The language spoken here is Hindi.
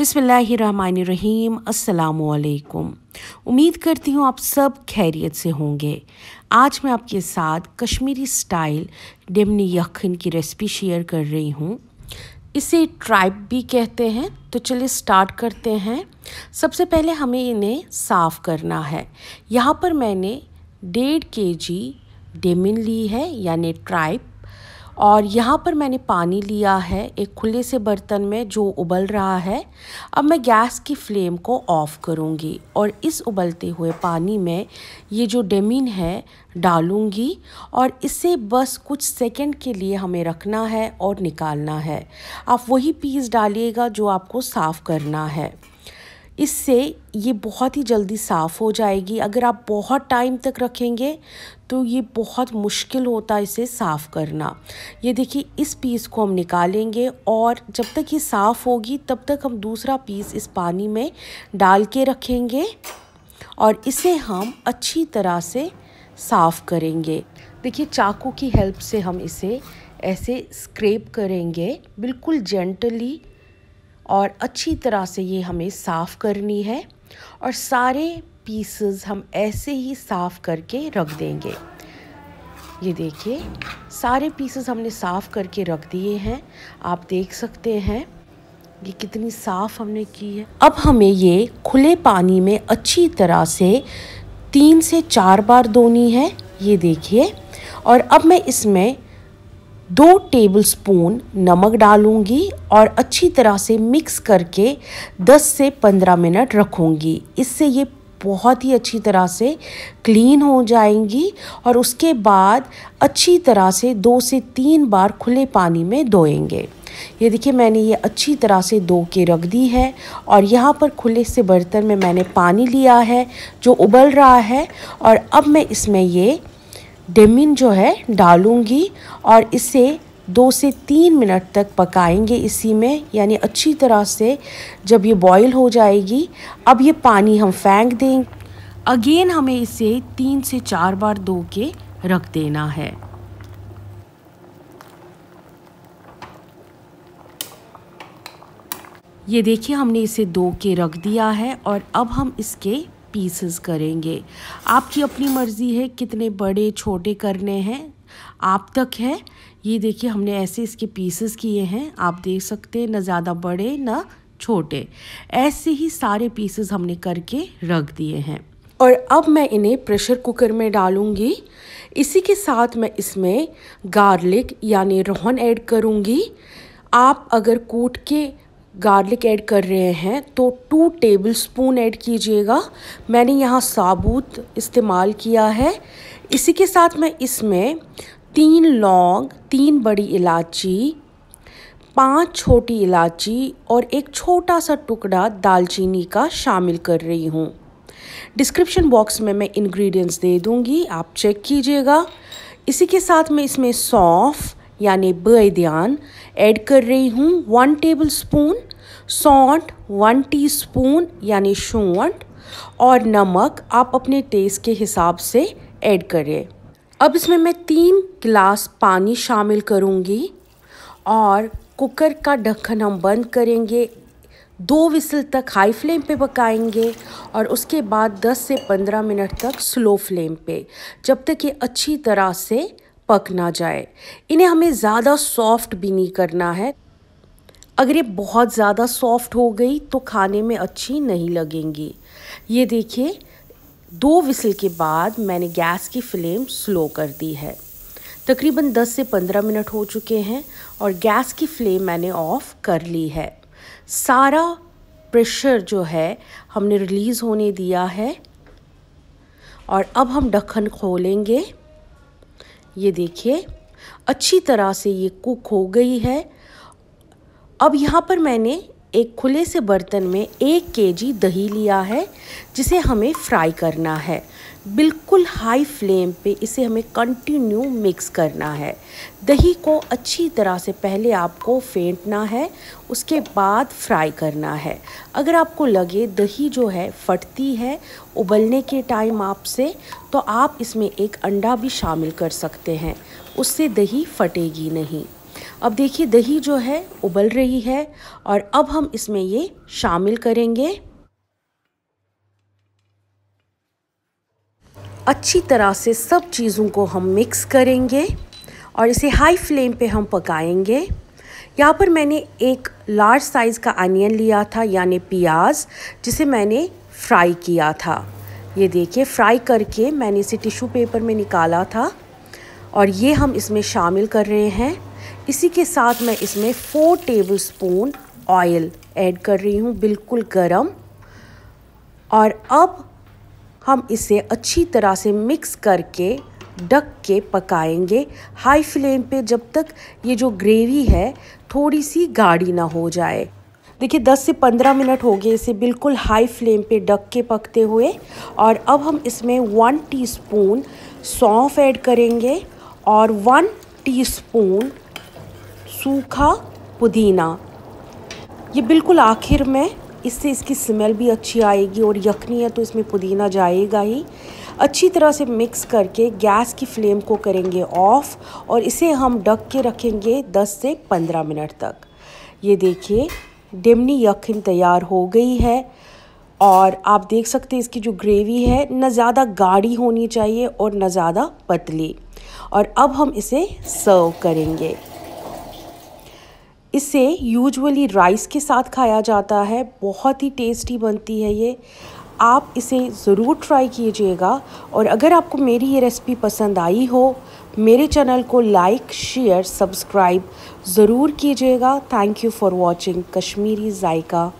बिसमीम् अल्लाम उम्मीद करती हूँ आप सब खैरियत से होंगे आज मैं आपके साथ कश्मीरी स्टाइल डिमनी यखन की रेसिपी शेयर कर रही हूँ इसे ट्राइब भी कहते हैं तो चलिए स्टार्ट करते हैं सबसे पहले हमें इन्हें साफ़ करना है यहाँ पर मैंने डेढ़ के जी डेमिन ली है यानी ट्राइब और यहाँ पर मैंने पानी लिया है एक खुले से बर्तन में जो उबल रहा है अब मैं गैस की फ्लेम को ऑफ़ करूँगी और इस उबलते हुए पानी में ये जो डेमिन है डालूँगी और इसे बस कुछ सेकंड के लिए हमें रखना है और निकालना है आप वही पीस डालिएगा जो आपको साफ़ करना है इससे ये बहुत ही जल्दी साफ़ हो जाएगी अगर आप बहुत टाइम तक रखेंगे तो ये बहुत मुश्किल होता है इसे साफ़ करना ये देखिए इस पीस को हम निकालेंगे और जब तक ये साफ़ होगी तब तक हम दूसरा पीस इस पानी में डाल के रखेंगे और इसे हम अच्छी तरह से साफ़ करेंगे देखिए चाकू की हेल्प से हम इसे ऐसे स्क्रेप करेंगे बिल्कुल जेंटली और अच्छी तरह से ये हमें साफ़ करनी है और सारे पीसेस हम ऐसे ही साफ़ करके रख देंगे ये देखिए सारे पीसेस हमने साफ़ करके रख दिए हैं आप देख सकते हैं ये कितनी साफ़ हमने की है अब हमें ये खुले पानी में अच्छी तरह से तीन से चार बार धोनी है ये देखिए और अब मैं इसमें दो टेबलस्पून नमक डालूंगी और अच्छी तरह से मिक्स करके 10 से 15 मिनट रखूंगी इससे ये बहुत ही अच्छी तरह से क्लीन हो जाएंगी और उसके बाद अच्छी तरह से दो से तीन बार खुले पानी में धोएंगे ये देखिए मैंने ये अच्छी तरह से धो के रख दी है और यहाँ पर खुले से बर्तन में मैंने पानी लिया है जो उबल रहा है और अब मैं इसमें ये डेमिन जो है डालूंगी और इसे दो से तीन मिनट तक पकाएंगे इसी में यानी अच्छी तरह से जब ये बॉईल हो जाएगी अब ये पानी हम फेंक दें अगेन हमें इसे तीन से चार बार धो के रख देना है ये देखिए हमने इसे दो के रख दिया है और अब हम इसके पीसेस करेंगे आपकी अपनी मर्ज़ी है कितने बड़े छोटे करने हैं आप तक है ये देखिए हमने ऐसे इसके पीसेस किए हैं आप देख सकते हैं ना ज़्यादा बड़े ना छोटे ऐसे ही सारे पीसेस हमने करके रख दिए हैं और अब मैं इन्हें प्रेशर कुकर में डालूँगी इसी के साथ मैं इसमें गार्लिक यानी रोहन ऐड करूँगी आप अगर कूट के गार्लिक ऐड कर रहे हैं तो टू टेबल स्पून ऐड कीजिएगा मैंने यहाँ साबुत इस्तेमाल किया है इसी के साथ मैं इसमें तीन लौंग तीन बड़ी इलायची पांच छोटी इलायची और एक छोटा सा टुकड़ा दालचीनी का शामिल कर रही हूँ डिस्क्रिप्शन बॉक्स में मैं इंग्रेडिएंट्स दे दूँगी आप चेक कीजिएगा इसी के साथ मैं इसमें सौंफ यानी बयान ऐड कर रही हूँ वन टेबल स्पून सौंठ वन टी स्पून यानी शोंठ और नमक आप अपने टेस्ट के हिसाब से ऐड करें अब इसमें मैं तीन गिलास पानी शामिल करूँगी और कुकर का ढक्कन हम बंद करेंगे दो विसल तक हाई फ्लेम पे पकाएंगे और उसके बाद 10 से 15 मिनट तक स्लो फ्लेम पे जब तक ये अच्छी तरह से पक ना जाए इन्हें हमें ज़्यादा सॉफ्ट भी नहीं करना है अगर ये बहुत ज़्यादा सॉफ्ट हो गई तो खाने में अच्छी नहीं लगेंगी ये देखिए दो विसल के बाद मैंने गैस की फ्लेम स्लो कर दी है तकरीबन 10 से 15 मिनट हो चुके हैं और गैस की फ्लेम मैंने ऑफ़ कर ली है सारा प्रेशर जो है हमने रिलीज़ होने दिया है और अब हम ढक्कन खोलेंगे ये देखिए अच्छी तरह से ये कुक हो गई है अब यहाँ पर मैंने एक खुले से बर्तन में एक केजी दही लिया है जिसे हमें फ्राई करना है बिल्कुल हाई फ्लेम पे इसे हमें कंटिन्यू मिक्स करना है दही को अच्छी तरह से पहले आपको फेंटना है उसके बाद फ्राई करना है अगर आपको लगे दही जो है फटती है उबलने के टाइम आपसे तो आप इसमें एक अंडा भी शामिल कर सकते हैं उससे दही फटेगी नहीं अब देखिए दही जो है उबल रही है और अब हम इसमें ये शामिल करेंगे अच्छी तरह से सब चीज़ों को हम मिक्स करेंगे और इसे हाई फ्लेम पे हम पकाएंगे यहाँ पर मैंने एक लार्ज साइज़ का अनियन लिया था यानी प्याज जिसे मैंने फ्राई किया था ये देखिए फ्राई करके मैंने इसे टिश्यू पेपर में निकाला था और ये हम इसमें शामिल कर रहे हैं इसी के साथ मैं इसमें four tablespoon oil add कर रही हूँ बिल्कुल गरम और अब हम इसे अच्छी तरह से मिक्स करके ढक के पकाएंगे हाई फ्लेम पे जब तक ये जो ग्रेवी है थोड़ी सी गाढ़ी ना हो जाए देखिए 10 से 15 मिनट हो गए इसे बिल्कुल हाई फ्लेम पे ढक के पकते हुए और अब हम इसमें वन टीस्पून सौंफ ऐड करेंगे और वन टीस्पून सूखा पुदीना ये बिल्कुल आखिर में इससे इसकी स्मेल भी अच्छी आएगी और यखनी है तो इसमें पुदीना जाएगा ही अच्छी तरह से मिक्स करके गैस की फ्लेम को करेंगे ऑफ़ और इसे हम ढक के रखेंगे 10 से 15 मिनट तक ये देखिए डिमनी यखन तैयार हो गई है और आप देख सकते हैं इसकी जो ग्रेवी है न ज़्यादा गाढ़ी होनी चाहिए और न ज़्यादा पतली और अब हम इसे सर्व करेंगे इसे यूजुअली राइस के साथ खाया जाता है बहुत ही टेस्टी बनती है ये आप इसे ज़रूर ट्राई कीजिएगा और अगर आपको मेरी ये रेसिपी पसंद आई हो मेरे चैनल को लाइक शेयर सब्सक्राइब ज़रूर कीजिएगा thank you for watching Kashmiri JICA